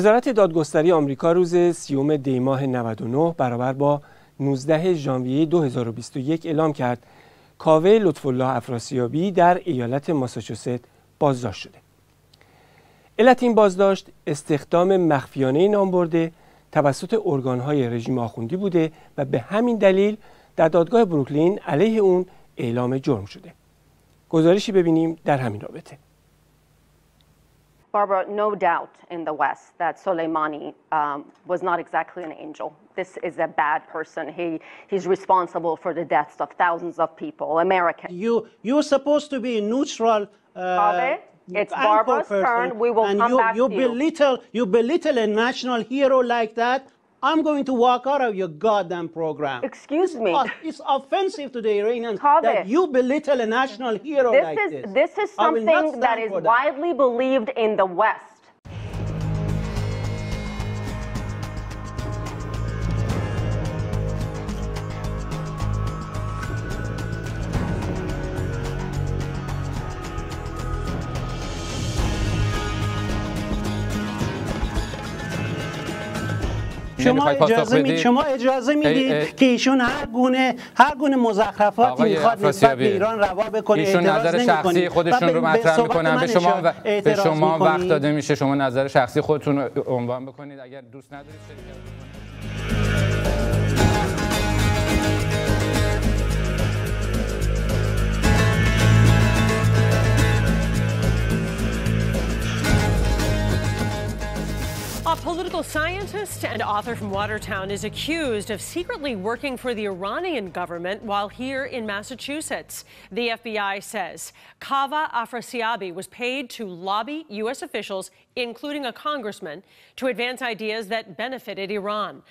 وزارت دادگستری آمریکا روز سیوم دیماه ماه 99 برابر با 19 ژانویه 2021 اعلام کرد کاوه لطف الله افراسیابی در ایالت ماساچوست بازداشت شده. علت این بازداشت استخدام مخفیانه نامبرده توسط ارگانهای رژیم آخوندی بوده و به همین دلیل در دادگاه بروکلین علیه اون اعلام جرم شده. گزارشی ببینیم در همین رابطه. Barbara, no doubt in the West that Soleimani um, was not exactly an angel. This is a bad person. He, he's responsible for the deaths of thousands of people, Americans. You, you're supposed to be neutral. Uh, it's Barbara's person, turn. We will and come you, back you to belittle, you. You belittle a national hero like that I'm going to walk out of your goddamn program. Excuse me. Uh, it's offensive to the Iranians that you belittle a national hero this like is, this. This is something that is widely believed in the West. شما اجازه, می... شما اجازه میدید که ایشون هر گونه هر گونه مزخرفاتی میخواد نسبت به ایران روا بکنه ایشون نظر شخصی خودشون رو مطرح میکنن به شما به شما وقت داده میشه شما نظر شخصی خودتون رو عنوان بکنید اگر دوست ندارید political scientist and author from Watertown is accused of secretly working for the Iranian government while here in Massachusetts. The FBI says Kava Afrasiabi was paid to lobby U.S. officials, including a congressman, to advance ideas that benefited Iran.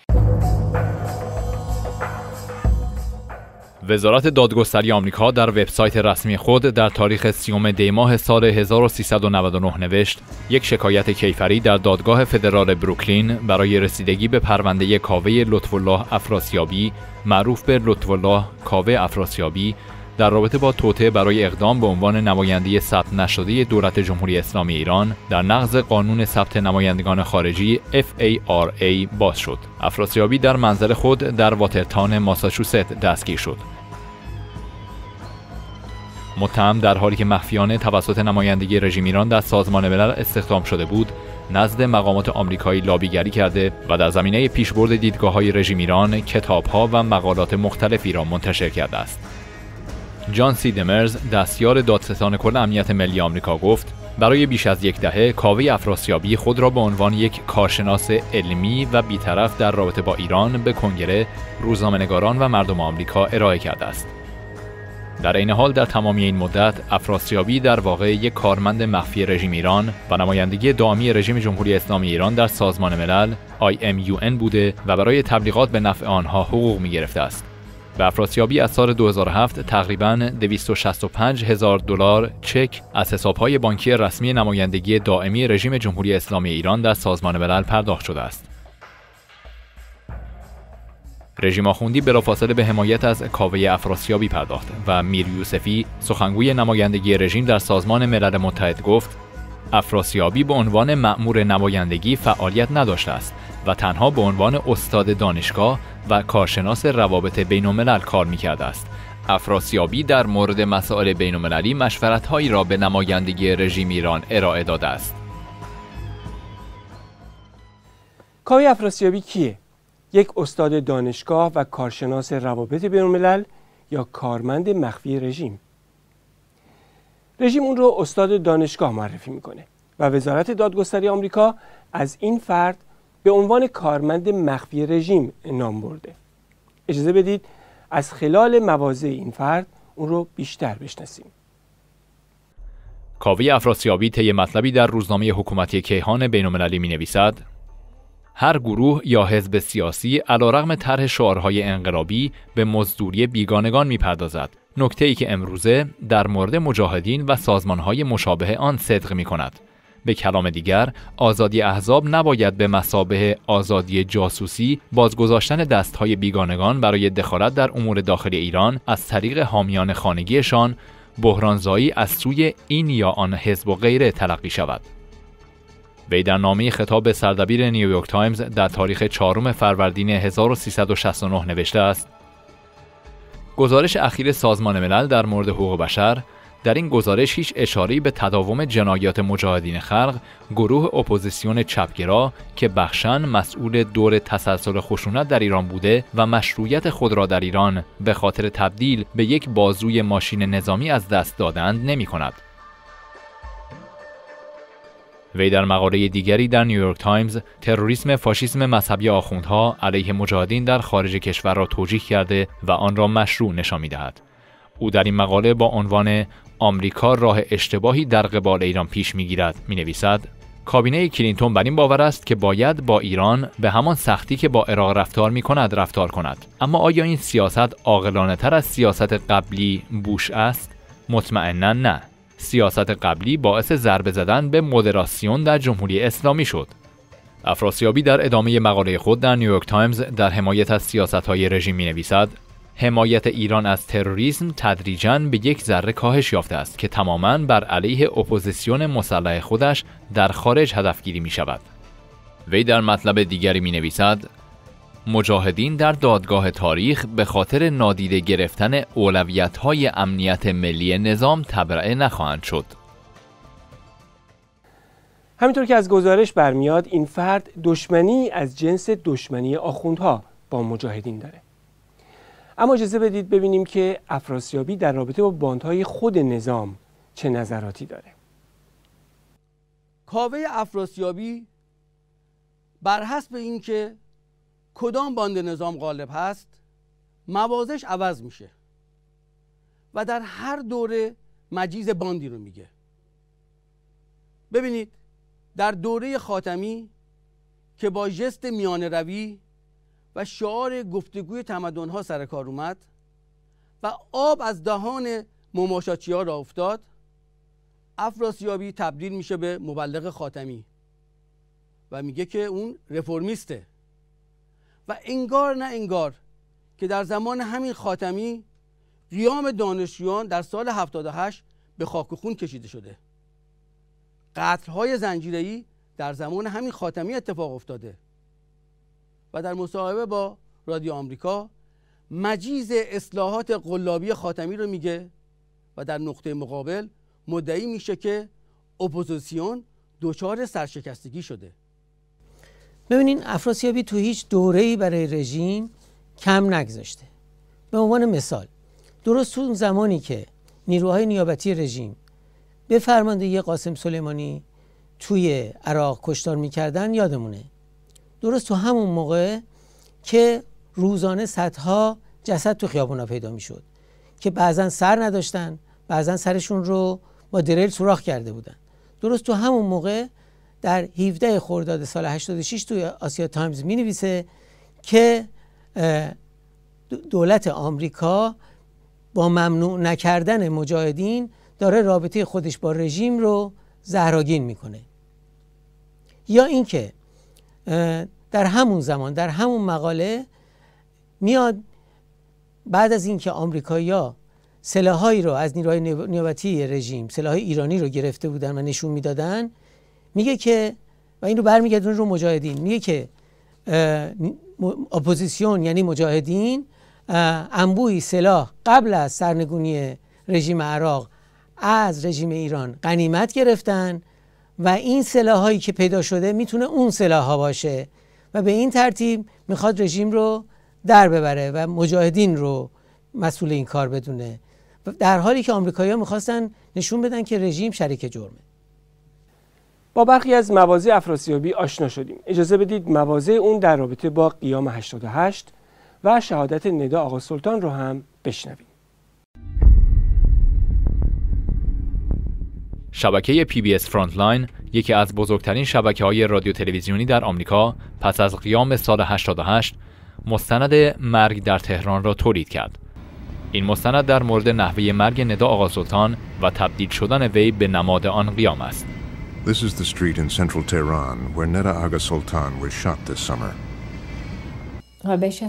وزارت دادگستری آمریکا در وبسایت رسمی خود در تاریخ سیوم دیماه سال 1399 نوشت یک شکایت کیفری در دادگاه فدرال بروکلین برای رسیدگی به پرونده کاوه لطف الله افراسیابی معروف به لطف الله کاوه افراسیابی در رابطه با توطعه برای اقدام به عنوان نماینده ثبت نشده دولت جمهوری اسلامی ایران در نقض قانون ثبت نمایندگان خارجی FARA باز شد. افراسیابی در منظر خود در واترتان ماساچوست دستگیر شد. متهم در حالی که مخفیانه توسط نمایندگی رژیم ایران در سازمان ملل استخدام شده بود نزد مقامات آمریکایی لابیگری کرده و در زمینه پیشبرد دیدگاه های رژیم ایران ها و مقالات مختلفی را منتشر کرده است جان سی دمرز دستیار دادستان کل امنیت ملی آمریکا گفت برای بیش از یک دهه کاوه افراسیابی خود را به عنوان یک کارشناس علمی و بیطرف در رابطه با ایران به کنگره روزنامهنگاران و مردم آمریکا ارائه کرده است در این حال در تمامی این مدت افراسیابی در واقع یک کارمند مخفی رژیم ایران و نمایندگی دامی رژیم جمهوری اسلامی ایران در سازمان ملل IMUN بوده و برای تبلیغات به نفع آنها حقوق می گرفته است. و افراسیابی از سال 2007 تقریبا 265 هزار دلار چک از حسابهای بانکی رسمی نمایندگی دائمی رژیم جمهوری اسلامی ایران در سازمان ملل پرداخت شده است. رژیم آخوندی بلافاصله به حمایت از کاوه افراسیابی پرداخت و میر یوسفی سخنگوی نمایندگی رژیم در سازمان ملل متحد گفت افراسیابی به عنوان مأمور نمایندگی فعالیت نداشته است و تنها به عنوان استاد دانشگاه و کارشناس روابط بین الملل کار میکرده است افراسیابی در مورد مسائل بین المللی مشورتهایی را به نمایندگی رژیم ایران ارائه داده است کاوه افراسیابی کیه؟ یک استاد دانشگاه و کارشناس روابط الملل یا کارمند مخفی رژیم رژیم اون رو استاد دانشگاه معرفی میکنه و وزارت دادگستری آمریکا از این فرد به عنوان کارمند مخفی رژیم نام برده اجازه بدید از خلال مواضع این فرد اون رو بیشتر بشناسیم کاوی افراسیابی طی مطلبی در روزنامه حکومتی کیهان بینالمللی می نویسد هر گروه یا حزب سیاسی رغم طرح شعارهای انقلابی به مزدوری بیگانگان میپردازد نکته ای که امروزه در مورد مجاهدین و سازمانهای مشابه آن صدق می کند. به کلام دیگر آزادی احزاب نباید به مسابه آزادی جاسوسی بازگذاشتن دستهای بیگانگان برای دخالت در امور داخل ایران از طریق حامیان خانگیشان بحرانزایی از سوی این یا آن حزب و غیره تلقی شود وی در نامه خطاب به سردبیر نیویورک تایمز در تاریخ 4 فروردین 1369 نوشته است گزارش اخیر سازمان ملل در مورد حقوق بشر در این گزارش هیچ اشاره‌ای به تداوم جنایات مجاهدین خلق گروه اپوزیسیون چپگرا که بخشن مسئول دور تسلسل خشونت در ایران بوده و مشروعیت خود را در ایران به خاطر تبدیل به یک بازوی ماشین نظامی از دست دادند نمی وی در مقاله دیگری در نیویورک تایمز تروریسم فاشیسم مذهبی آخوندها علیه مجاهدین در خارج کشور را توجیه کرده و آن را مشروع نشان میدهد او در این مقاله با عنوان آمریکا راه اشتباهی در قبال ایران پیش میگیرد می نویسد کابینه کلینتون بر این باور است که باید با ایران به همان سختی که با عراق رفتار می کند رفتار کند اما آیا این سیاست عاقلانه از سیاست قبلی بوش است مطمئنا نه سیاست قبلی باعث ضربه زدن به مدراسیون در جمهوری اسلامی شد. افراسیابی در ادامه مقاله خود در نیویورک تایمز در حمایت از سیاست های رژیم می نویسد حمایت ایران از تروریسم تدریجا به یک ذره کاهش یافته است که تماما بر علیه اپوزیسیون مسلح خودش در خارج هدفگیری می شود. وی در مطلب دیگری می نویسد مجاهدین در دادگاه تاریخ به خاطر نادیده گرفتن های امنیت ملی نظام تبرئه نخواهند شد. همینطور که از گزارش برمیاد این فرد دشمنی از جنس دشمنی آخوندها با مجاهدین داره. اما اجازه بدید ببینیم که افراسیابی در رابطه با باندهای خود نظام چه نظراتی داره. کاوه افراسیابی بر حسب اینکه کدام باند نظام غالب هست موازش عوض میشه و در هر دوره مجیز باندی رو میگه ببینید در دوره خاتمی که با جست میان روی و شعار گفتگوی تمدنها سر کار اومد و آب از دهان مماشاچی ها را افتاد افراسیابی تبدیل میشه به مبلغ خاتمی و میگه که اون رفرمیسته و انگار نه انگار که در زمان همین خاتمی قیام دانشجویان در سال 78 به خاک و خون کشیده شده قتلهای زنجیره‌ای در زمان همین خاتمی اتفاق افتاده و در مصاحبه با رادیو آمریکا مجیز اصلاحات قلابی خاتمی رو میگه و در نقطه مقابل مدعی میشه که اپوزیسیون دچار سرشکستگی شده ببینین افراسیابی تو هیچ دوره‌ای برای رژیم کم نگذاشته به عنوان مثال درست اون زمانی که نیروهای نیابتی رژیم به فرماندهی قاسم سلیمانی توی عراق کشتار میکردن یادمونه درست تو همون موقع که روزانه صدها جسد تو خیابونا پیدا میشد که بعضا سر نداشتن بعضا سرشون رو با دریل سوراخ کرده بودن درست تو همون موقع در 17 خرداد سال 86 توی آسیا تایمز می نویسه که دولت آمریکا با ممنوع نکردن مجاهدین داره رابطه خودش با رژیم رو زهراگین میکنه یا اینکه در همون زمان در همون مقاله میاد بعد از اینکه آمریکایی‌ها سلاحایی رو از نیروهای نیابتی رژیم سلاح ایرانی رو گرفته بودن و نشون میدادن میگه که و این رو برمیگردون رو مجاهدین میگه که اپوزیسیون یعنی مجاهدین انبوی سلاح قبل از سرنگونی رژیم عراق از رژیم ایران قنیمت گرفتن و این هایی که پیدا شده میتونه اون سلاح باشه و به این ترتیب میخواد رژیم رو در ببره و مجاهدین رو مسئول این کار بدونه در حالی که آمریکایی‌ها میخواستن نشون بدن که رژیم شریک جرمه با برخی از موازی افراسیابی آشنا شدیم اجازه بدید مواضع اون در رابطه با قیام 88 و شهادت ندا آقا سلطان رو هم بشنویم شبکه پی بی اس فرانتلاین یکی از بزرگترین شبکه های رادیو تلویزیونی در آمریکا پس از قیام سال 88 مستند مرگ در تهران را تولید کرد. این مستند در مورد نحوه مرگ ندا آقا سلطان و تبدیل شدن وی به نماد آن قیام است. This is the street in central Tehran where Neda Aga Sultan was shot this summer.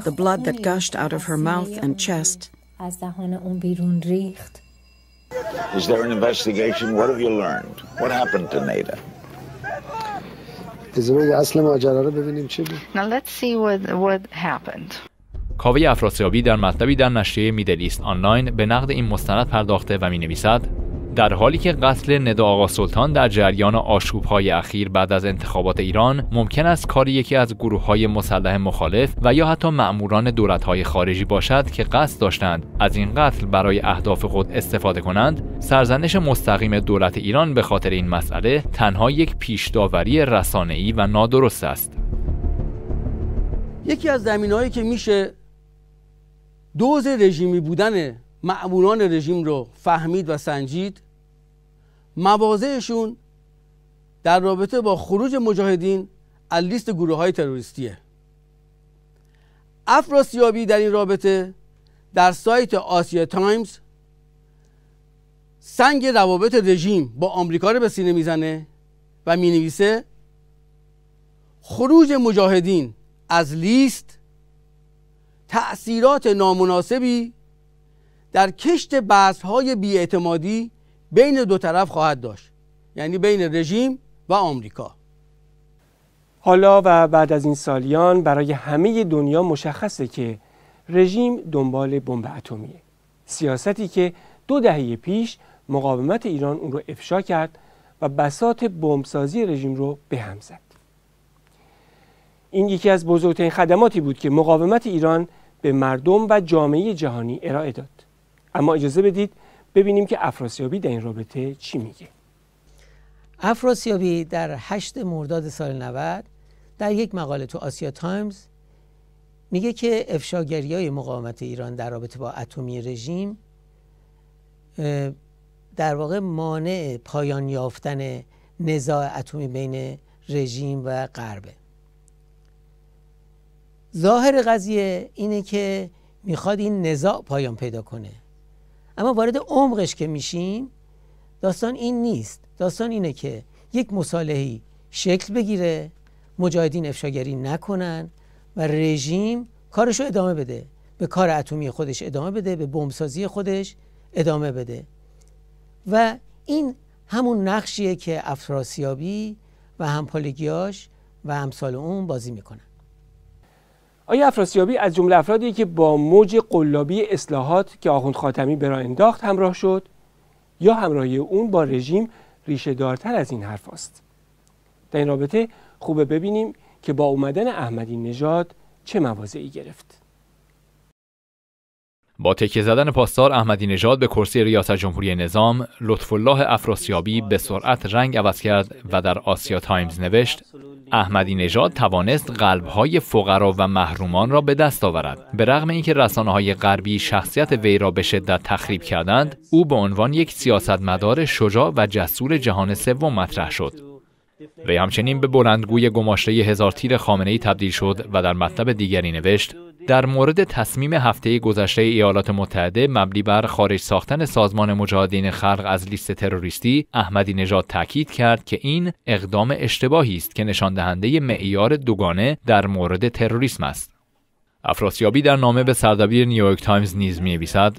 The blood that gushed out of her mouth and chest. Is there an investigation? What have you learned? What happened to Neda? Now let's see what, what happened. افراسیابی در مطلبی در نشریه آنلاین به نقد این مستند پرداخته و می نویسد در حالی که قتل ندا آقا سلطان در جریان آشوبهای اخیر بعد از انتخابات ایران ممکن است کار یکی از گروه های مسلح مخالف و یا حتی مأموران دولت های خارجی باشد که قصد داشتند از این قتل برای اهداف خود استفاده کنند سرزنش مستقیم دولت ایران به خاطر این مسئله تنها یک پیشداوری رسانه‌ای و نادرست است یکی از زمینهایی که میشه دوز رژیمی بودن معمولان رژیم رو فهمید و سنجید مواضعشون در رابطه با خروج مجاهدین از لیست گروه های تروریستیه افراسیابی در این رابطه در سایت آسیا تایمز سنگ روابط رژیم با آمریکا رو به سینه میزنه و مینویسه خروج مجاهدین از لیست تأثیرات نامناسبی در کشت بحث های بیاعتمادی بین دو طرف خواهد داشت یعنی بین رژیم و آمریکا حالا و بعد از این سالیان برای همه دنیا مشخصه که رژیم دنبال بمب اتمیه سیاستی که دو دهه پیش مقاومت ایران اون رو افشا کرد و بسات بمبسازی رژیم رو به هم زد این یکی از بزرگترین خدماتی بود که مقاومت ایران به مردم و جامعه جهانی ارائه داد اما اجازه بدید ببینیم که افراسیابی در این رابطه چی میگه افراسیابی در هشت مرداد سال 90 در یک مقاله تو آسیا تایمز میگه که افشاگری های مقاومت ایران در رابطه با اتمی رژیم در واقع مانع پایان یافتن نزاع اتمی بین رژیم و غربه ظاهر قضیه اینه که میخواد این نزاع پایان پیدا کنه اما وارد عمقش که میشیم داستان این نیست داستان اینه که یک مصالحه شکل بگیره مجاهدین افشاگری نکنن و رژیم کارشو ادامه بده به کار اتمی خودش ادامه بده به بمبسازی خودش ادامه بده و این همون نقشیه که افراسیابی و همپالگیاش و همسال اون بازی میکنن آیا افراسیابی از جمله افرادی که با موج قلابی اصلاحات که آخوند خاتمی به راه انداخت همراه شد یا همراهی اون با رژیم ریشه دارتر از این حرف است. در این رابطه خوبه ببینیم که با اومدن احمدی نژاد چه موازعی گرفت. با تکه زدن پاسدار احمدی نژاد به کرسی ریاست جمهوری نظام لطف الله افراسیابی به سرعت رنگ عوض کرد و در آسیا تایمز نوشت احمدی نژاد توانست قلبهای فقرا و محرومان را به دست آورد به رغم اینکه رسانه های غربی شخصیت وی را به شدت تخریب کردند او به عنوان یک سیاستمدار شجاع و جسور جهان سوم مطرح شد وی همچنین به بلندگوی گماشته هزار تیر خامنه تبدیل شد و در مطلب دیگری نوشت در مورد تصمیم هفته گذشته ایالات متحده مبنی بر خارج ساختن سازمان مجاهدین خلق از لیست تروریستی احمدی نژاد تاکید کرد که این اقدام اشتباهی است که نشان دهنده معیار دوگانه در مورد تروریسم است افراسیابی در نامه به سردبیر نیویورک تایمز نیز می‌نویسد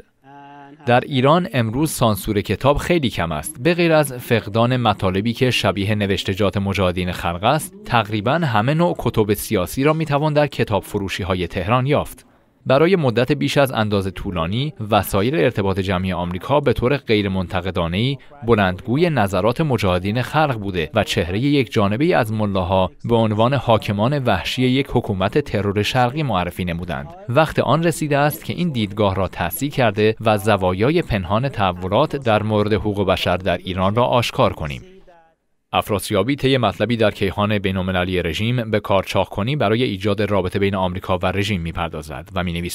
در ایران امروز سانسور کتاب خیلی کم است به غیر از فقدان مطالبی که شبیه نوشتجات مجاهدین خلق است تقریبا همه نوع کتب سیاسی را میتوان در کتاب فروشی های تهران یافت برای مدت بیش از اندازه طولانی وسایل ارتباط جمعی آمریکا به طور غیر منتقدانه بلندگوی نظرات مجاهدین خلق بوده و چهره یک جانبه از ملاها به عنوان حاکمان وحشی یک حکومت ترور شرقی معرفی نمودند وقت آن رسیده است که این دیدگاه را تصحیح کرده و زوایای پنهان تحولات در مورد حقوق بشر در ایران را آشکار کنیم افراسیابی طی مطلبی در کیهان بینالمللی رژیم به کارچاخ کنی برای ایجاد رابطه بین آمریکا و رژیم میپردازد و می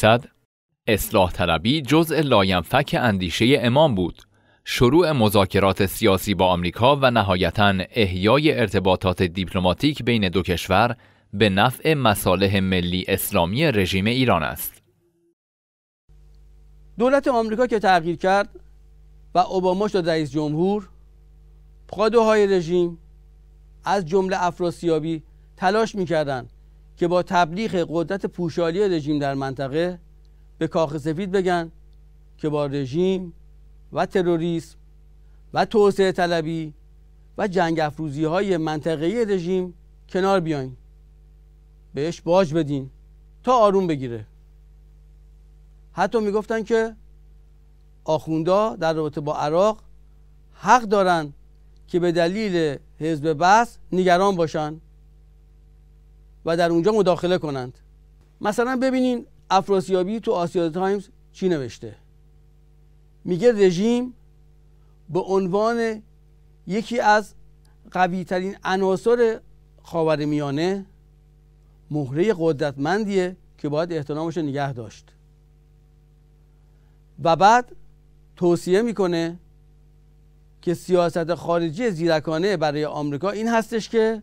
اصلاح طلبی جزء لاینفک اندیشه امام بود شروع مذاکرات سیاسی با آمریکا و نهایتا احیای ارتباطات دیپلماتیک بین دو کشور به نفع مصالح ملی اسلامی رژیم ایران است دولت آمریکا که تغییر کرد و اوباما شد رئیس جمهور پادوهای رژیم از جمله افراسیابی تلاش میکردند که با تبلیغ قدرت پوشالی رژیم در منطقه به کاخ سفید بگن که با رژیم و تروریسم و توسعه طلبی و جنگ افروزی های منطقه رژیم کنار بیاین بهش باج بدین تا آروم بگیره حتی میگفتن که آخوندا در رابطه با عراق حق دارن که به دلیل حزب بس نگران باشن و در اونجا مداخله کنند مثلا ببینین افراسیابی تو آسیا تایمز چی نوشته میگه رژیم به عنوان یکی از قوی ترین عناصر میانه مهره قدرتمندیه که باید احترامش نگه داشت و بعد توصیه میکنه که سیاست خارجی زیرکانه برای آمریکا این هستش که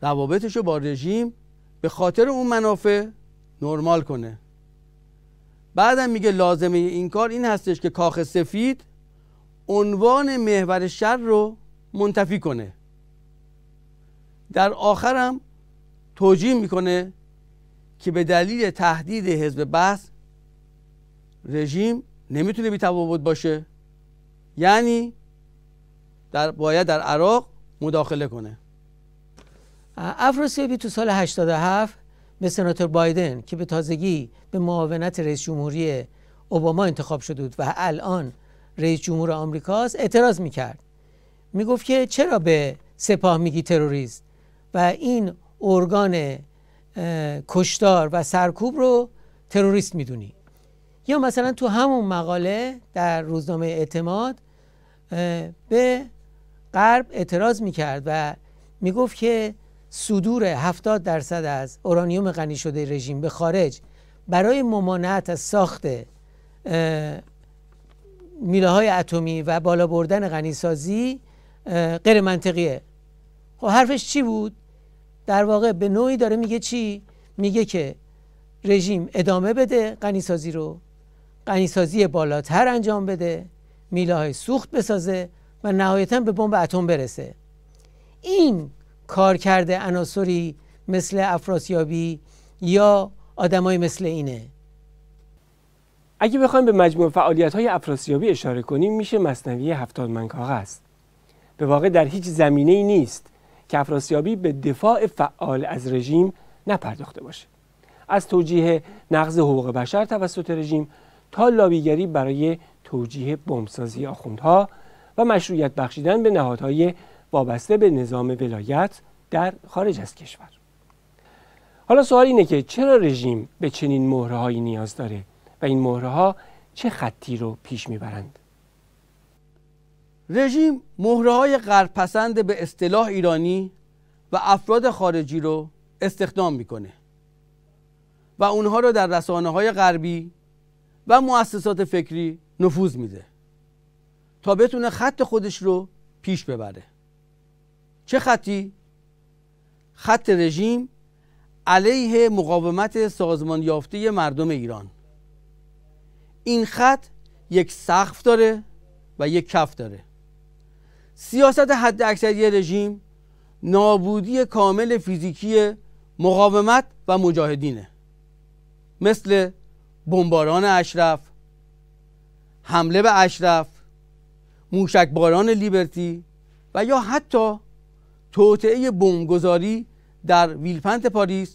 روابطش رو با رژیم به خاطر اون منافع نرمال کنه بعدم میگه لازمه این کار این هستش که کاخ سفید عنوان محور شر رو منتفی کنه در آخرم توجیه میکنه که به دلیل تهدید حزب بحث رژیم نمیتونه بیتفاوت باشه یعنی در باید در عراق مداخله کنه افراسیابی تو سال 87 به سناتور بایدن که به تازگی به معاونت رئیس جمهوری اوباما انتخاب شده بود و الان رئیس جمهور آمریکاست اعتراض میکرد میگفت که چرا به سپاه میگی تروریست و این ارگان کشتار و سرکوب رو تروریست میدونی یا مثلا تو همون مقاله در روزنامه اعتماد به غرب اعتراض میکرد و میگفت که صدور 70 درصد از اورانیوم غنی شده رژیم به خارج برای ممانعت از ساخت میله های اتمی و بالا بردن غنی سازی غیر منطقیه خب حرفش چی بود در واقع به نوعی داره میگه چی میگه که رژیم ادامه بده غنی سازی رو غنی سازی بالاتر انجام بده میله سوخت بسازه و نهایتا به بمب اتم برسه این کار کرده عناصری مثل افراسیابی یا آدمای مثل اینه اگه بخوایم به مجموع فعالیت های افراسیابی اشاره کنیم میشه مصنوی هفتاد من است به واقع در هیچ زمینه ای نیست که افراسیابی به دفاع فعال از رژیم نپرداخته باشه از توجیه نقض حقوق بشر توسط رژیم تا لابیگری برای توجیه بمبسازی آخوندها و مشروعیت بخشیدن به نهادهای وابسته به نظام ولایت در خارج از کشور حالا سوال اینه که چرا رژیم به چنین مهرههایی نیاز داره و این ها چه خطی رو پیش میبرند رژیم مهرههای غربپسند به اصطلاح ایرانی و افراد خارجی رو استخدام میکنه و اونها رو در رسانه های غربی و مؤسسات فکری نفوذ میده تا بتونه خط خودش رو پیش ببره چه خطی؟ خط رژیم علیه مقاومت سازمان یافته مردم ایران این خط یک سقف داره و یک کف داره سیاست حد اکثری رژیم نابودی کامل فیزیکی مقاومت و مجاهدینه مثل بمباران اشرف حمله به اشرف موشکباران لیبرتی و یا حتی توطعه بمبگذاری در ویلپنت پاریس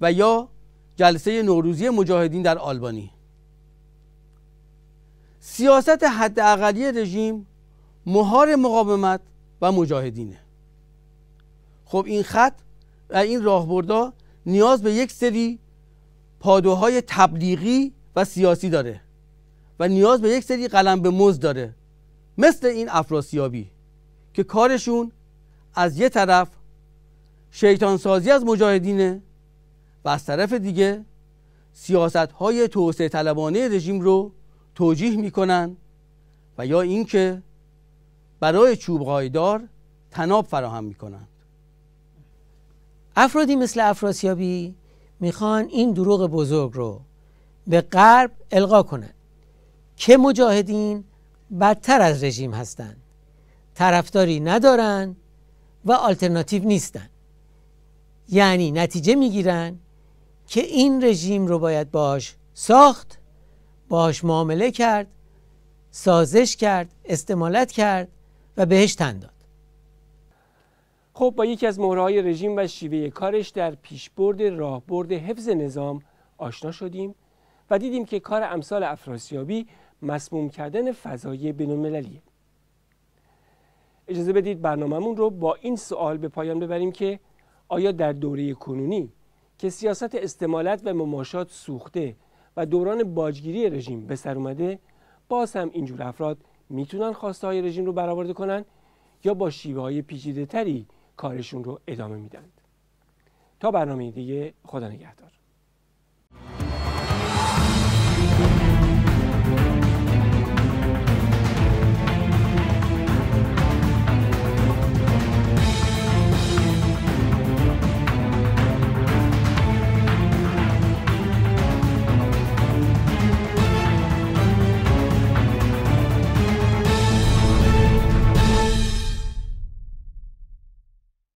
و یا جلسه نوروزی مجاهدین در آلبانی سیاست حد رژیم مهار مقاومت و مجاهدینه خب این خط و این راهبردا نیاز به یک سری پادوهای تبلیغی و سیاسی داره و نیاز به یک سری قلم به مز داره مثل این افراسیابی که کارشون از یه طرف شیطان سازی از مجاهدینه و از طرف دیگه سیاست های توسعه طلبانه رژیم رو توجیه میکنن و یا اینکه برای چوب قایدار تناب فراهم میکنند افرادی مثل افراسیابی میخوان این دروغ بزرگ رو به غرب القا کنند که مجاهدین بدتر از رژیم هستند طرفداری ندارن و آلترناتیو نیستن یعنی نتیجه میگیرن که این رژیم رو باید باش ساخت باش معامله کرد سازش کرد استمالت کرد و بهش تن داد خب با یکی از های رژیم و شیوه کارش در پیشبرد راهبرد حفظ نظام آشنا شدیم و دیدیم که کار امثال افراسیابی مسموم کردن فضای بینالمللیه اجازه بدید برنامهمون رو با این سوال به پایان ببریم که آیا در دوره کنونی که سیاست استمالت و مماشات سوخته و دوران باجگیری رژیم به سر اومده باز هم اینجور افراد میتونن خواسته های رژیم رو برآورده کنن یا با شیوه های پیچیده تری کارشون رو ادامه میدن تا برنامه دیگه خدا نگهدار